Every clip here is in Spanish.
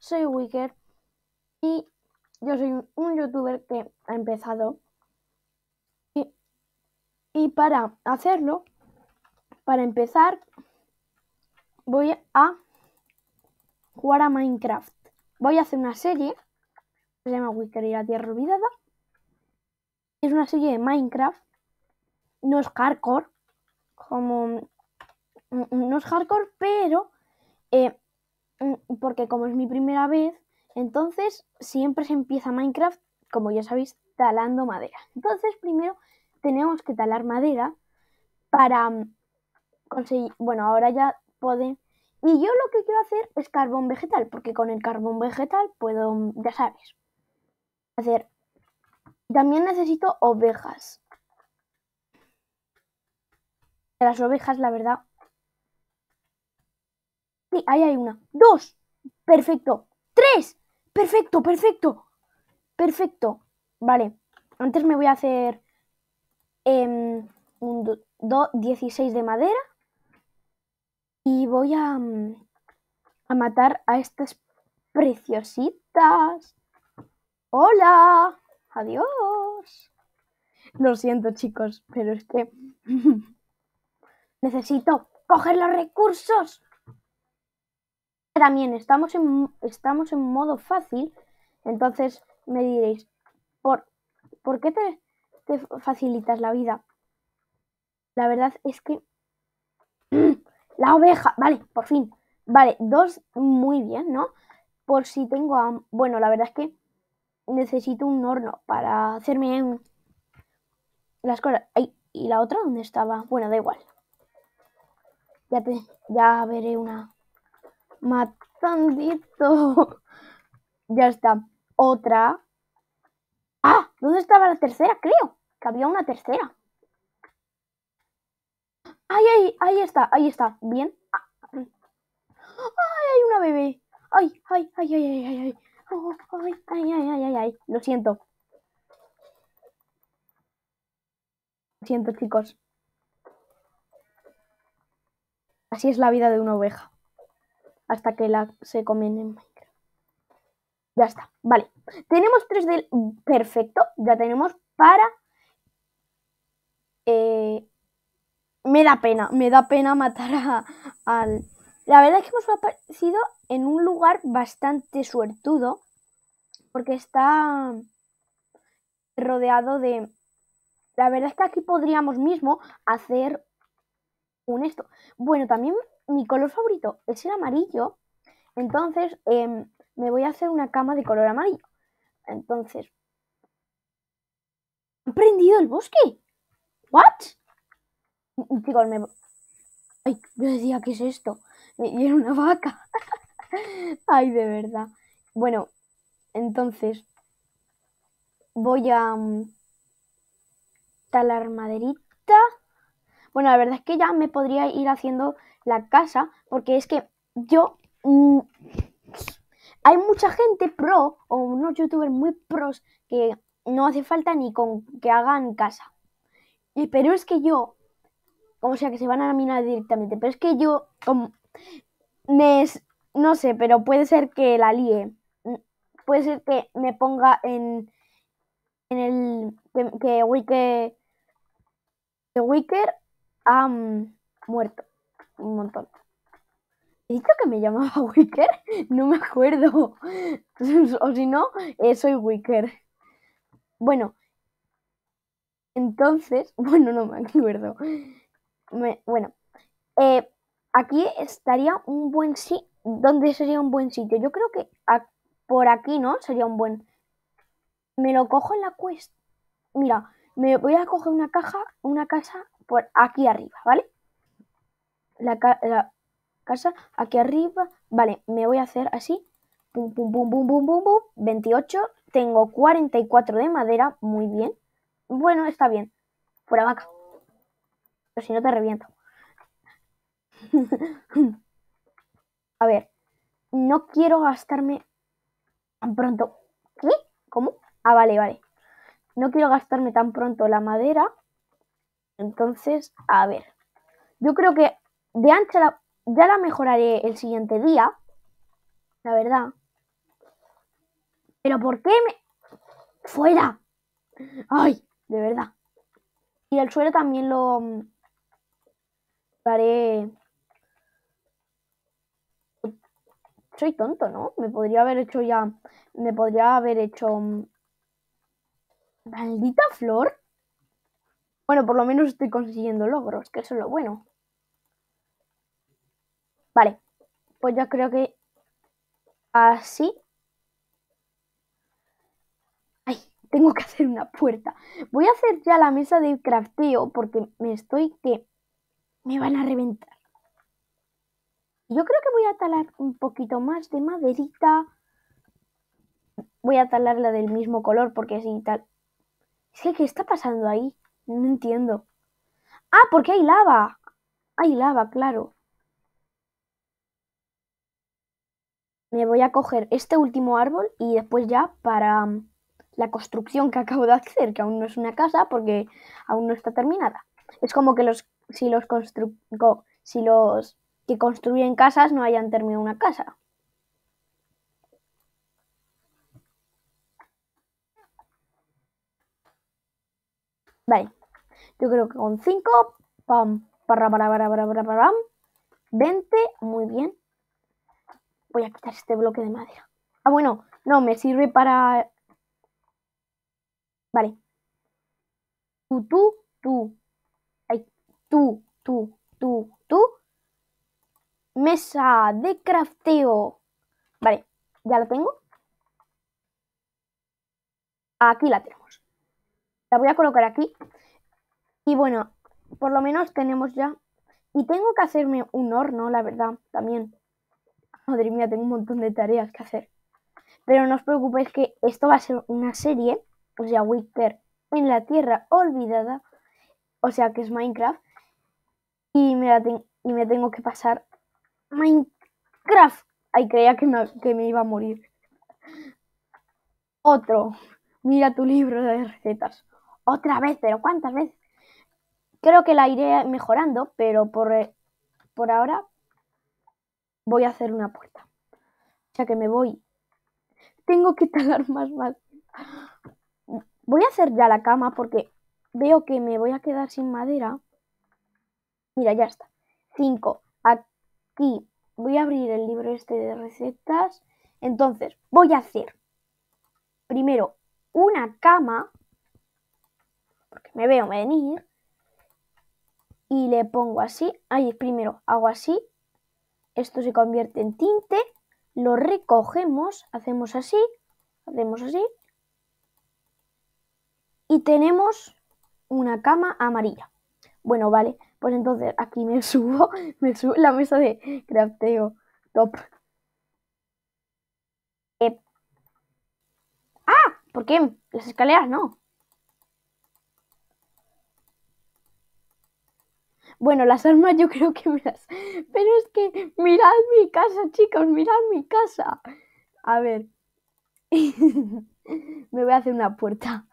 soy Wicker y yo soy un youtuber que ha empezado. Y, para hacerlo, para empezar, voy a jugar a Minecraft. Voy a hacer una serie que se llama Wicker y la Tierra Olvidada. Es una serie de Minecraft. No es hardcore, como mm, mm, no es hardcore, pero eh, Mm, porque como es mi primera vez, entonces siempre se empieza Minecraft, como ya sabéis, talando madera. Entonces primero tenemos que talar madera para mm, conseguir, bueno, ahora ya pueden... Y yo lo que quiero hacer es carbón vegetal, porque con el carbón vegetal puedo, mm, ya sabes, hacer... También necesito ovejas. Las ovejas, la verdad, Sí, ahí hay una. Dos. Perfecto. Tres. Perfecto, perfecto. Perfecto. Vale. Antes me voy a hacer em, un 16 de madera. Y voy a, mm, a matar a estas preciositas. Hola. Adiós. Lo siento chicos, pero es que necesito coger los recursos también estamos en, estamos en modo fácil, entonces me diréis, ¿por, ¿por qué te, facilitas la vida? La verdad es que... la oveja, vale, por fin. Vale, dos, muy bien, ¿no? Por si tengo... A... Bueno, la verdad es que necesito un horno para hacerme las cosas. ¿Y la otra dónde estaba? Bueno, da igual. Ya, ya veré una matandito. ya está. Otra. ¡Ah! ¿Dónde estaba la tercera? Creo que había una tercera. ¡Ay, ay! Ahí está, ahí está. Bien. ¡Ay, hay una bebé! ¡Ay, ay, ay, ay, ay, ay! ay. Oh, ay, ay, ay, ay, ay, ay. Lo siento. Lo siento, chicos. Así es la vida de una oveja hasta que la, se comen en Minecraft. Ya está, vale. Tenemos tres del... Perfecto, ya tenemos para... Eh, me da pena, me da pena matar a, al... La verdad es que hemos aparecido en un lugar bastante suertudo, porque está rodeado de... La verdad es que aquí podríamos mismo hacer un esto. Bueno, también mi color favorito es el amarillo, entonces em, me voy a hacer una cama de color amarillo. Entonces, han prendido el bosque. ¿What? Chicos, me... Ay, yo decía, ¿qué es esto? Y era una vaca. Ay, de verdad. Bueno, entonces voy a mm, talar maderita. Bueno, la verdad es que ya me podría ir haciendo la casa, porque es que yo... Mm, hay mucha gente pro o unos youtubers muy pros que no hace falta ni con que hagan casa. Y, pero es que yo, como sea que se van a la mina directamente, pero es que yo, me, no sé, pero puede ser que la líe. Mm, puede ser que me ponga en, en el, que, Wicker que Wicker ha mm, muerto un montón. ¿He dicho que me llamaba Wicker? No me acuerdo. o si no, eh, soy Wicker. Bueno, entonces, bueno, no me acuerdo. bueno, eh, aquí estaría un buen sitio. ¿Dónde sería un buen sitio? Yo creo que por aquí, ¿no? Sería un buen. Me lo cojo en la cuesta. Mira, me voy a coger una caja, una casa por aquí arriba, ¿vale? la, casa aquí arriba. Vale, me voy a hacer así. Pum, pum, pum, pum, pum, pum, pum. 28. Tengo 44 de madera. Muy bien. Bueno, está bien. Fuera vaca. Pero si no te reviento. a ver. No quiero gastarme tan pronto. ¿Qué? ¿Cómo? Ah, vale, vale. No quiero gastarme tan pronto la madera. Entonces, a ver. Yo creo que de ancha ya la mejoraré el siguiente día, la verdad. Pero ¿por qué me... Fuera. Ay, de verdad. Y el suelo también lo... Mm, lo haré... Soy tonto, ¿no? Me podría haber hecho ya... Me podría haber hecho... Mm, maldita flor. Bueno, por lo menos estoy consiguiendo logros, que eso es lo bueno. Vale, pues yo creo que así. Ay, tengo que hacer una puerta. Voy a hacer ya la mesa de crafteo porque me estoy que me van a reventar. Yo creo que voy a talar un poquito más de maderita. Voy a talarla del mismo color porque si tal... Es que, ¿qué está pasando ahí? No entiendo. Ah, porque hay lava. Hay lava, claro. Me voy a coger este último árbol y después ya para mm, la construcción que acabo de hacer, que aún no es una casa porque aún no está terminada. Es como que los si los si los que construyen casas no hayan terminado una casa. Vale. Yo creo que con 5 pam para para para para para 20, muy bien. Voy a quitar este bloque de madera. Ah, bueno, no, me sirve para... Vale. Tú, tú, tú. tú, tú, tú, tú. Mesa de crafteo. Vale, ya la tengo. Aquí la tenemos. La voy a colocar aquí. Y bueno, por lo menos tenemos ya. Y tengo que hacerme un horno, la verdad, también. Madre mía, tengo un montón de tareas que hacer. Pero no os preocupéis que esto va a ser una serie, o sea, Wither en la Tierra Olvidada, o sea, que es Minecraft, y me, y me tengo que pasar Minecraft. Ay, creía que me, que me iba a morir. Otro, mira tu libro de recetas. Otra vez, pero ¿cuántas veces? Creo que la iré mejorando, pero por, eh, por ahora voy a hacer una puerta. Ya que me voy. Tengo que talar más mal. Voy a hacer ya la cama porque veo que me voy a quedar sin madera. Mira, ya está. 5. Aquí voy a abrir el libro este de recetas. Entonces, voy a hacer primero una cama. Porque me veo venir. Y le pongo así. Ahí primero hago así esto se convierte en tinte. Lo recogemos, hacemos así, hacemos así. Y tenemos una cama amarilla. Bueno, vale, pues entonces aquí me subo, me subo la mesa de crafteo top. Eh. ¡Ah! ¿Por qué? Las escaleras no. Bueno, las armas yo creo que me Pero es que mirad mi casa, chicos, mirad mi casa. A ver. me voy a hacer una puerta.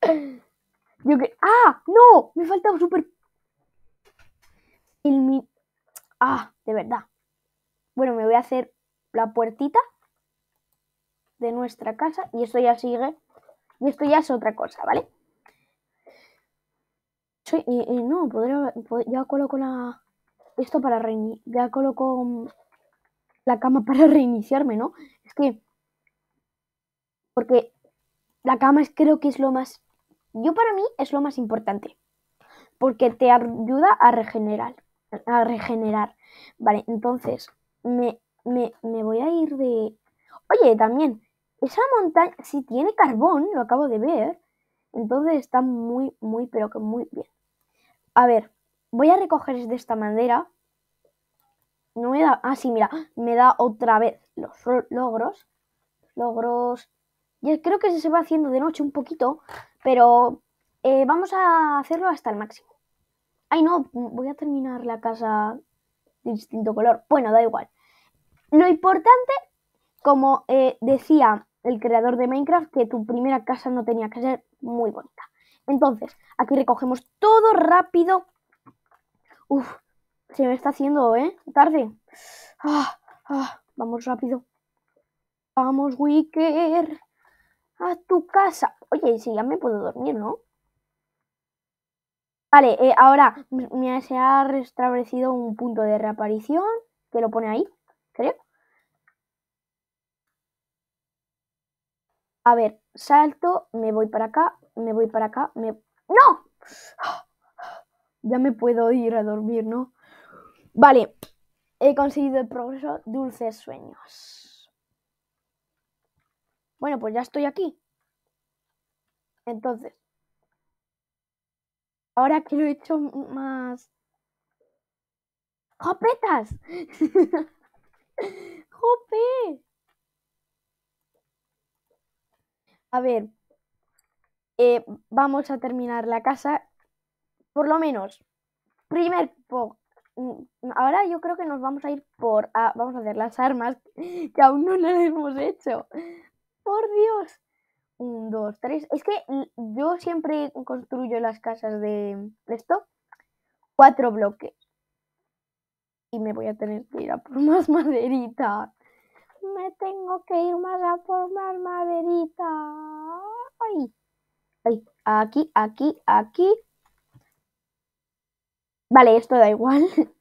Yo que... ¡Ah! ¡No! Me falta un súper... El mi... ¡Ah! De verdad. Bueno, me voy a hacer la puertita de nuestra casa y esto ya sigue. Y esto ya es otra cosa, ¿vale? Sí, no, ya coloco la, esto para mm, la cama para reiniciarme, ¿no? Es que, porque la cama es, creo que es lo más, yo para mí es lo más importante, porque te ayuda a regenerar, a regenerar. Vale, entonces, me, me voy a ir de... Oye, también, esa montaña, si tiene carbón, lo acabo de ver, entonces está muy, muy, pero que muy bien. A ver, voy a recoger de esta manera. No me da... Ah, sí, mira, me da otra vez los logros. Logros... Ya creo que se va haciendo de noche un poquito, pero eh, vamos a hacerlo hasta el máximo. Ay, no, voy a terminar la casa de distinto color. Bueno, da igual. Lo importante, como eh, decía el creador de Minecraft, que tu primera casa no tenía que ser muy bonita. Entonces, aquí recogemos todo rápido. Uf, se me está haciendo, ¿eh? Tarde. Ah, ah, vamos rápido. Vamos, Wicker. A tu casa. Oye, si ya me puedo dormir, ¿no? Vale, eh, ahora me, se ha restablecido un punto de reaparición. Que lo pone ahí, creo. A ver, salto, me voy para acá me voy para acá, ¡No! Ya me puedo ir a dormir, ¿no? Vale, he conseguido el progreso Dulces Sueños. Bueno, pues ya estoy aquí. Entonces, ahora que lo he hecho más... ¡Jopetas! ¡Jope! A ver, eh, vamos a terminar la casa, por lo menos, primer mm, Ahora yo creo que nos vamos a ir por... vamos a hacer las armas que aún no las hemos hecho. Por Dios. Un, dos, tres. Es que yo siempre construyo las casas de esto. Cuatro bloques. Y me voy a tener que ir a por más maderita. Me tengo que ir más a por más maderita aquí, aquí, aquí. Vale, esto da igual.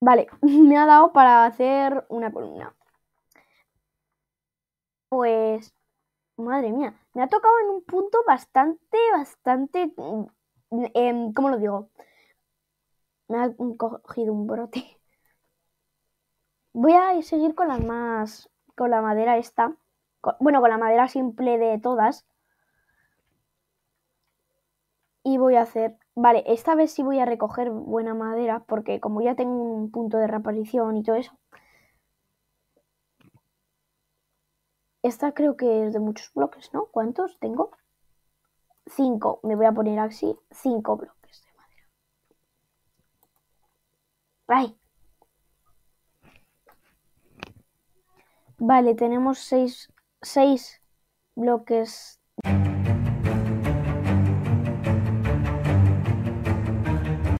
Vale, me ha dado para hacer una columna. Pues, madre mía, me ha tocado en un punto bastante, bastante, mm, em, ¿cómo lo digo? Me ha cogido un brote. Voy a seguir con las más con la madera esta, bueno, con la madera simple de todas. Y voy a hacer, vale, esta vez sí voy a recoger buena madera, porque como ya tengo un punto de reaparición y todo eso. Esta creo que es de muchos bloques, ¿no? ¿Cuántos tengo? 5, me voy a poner así, cinco bloques de madera. Vale, tenemos seis, seis bloques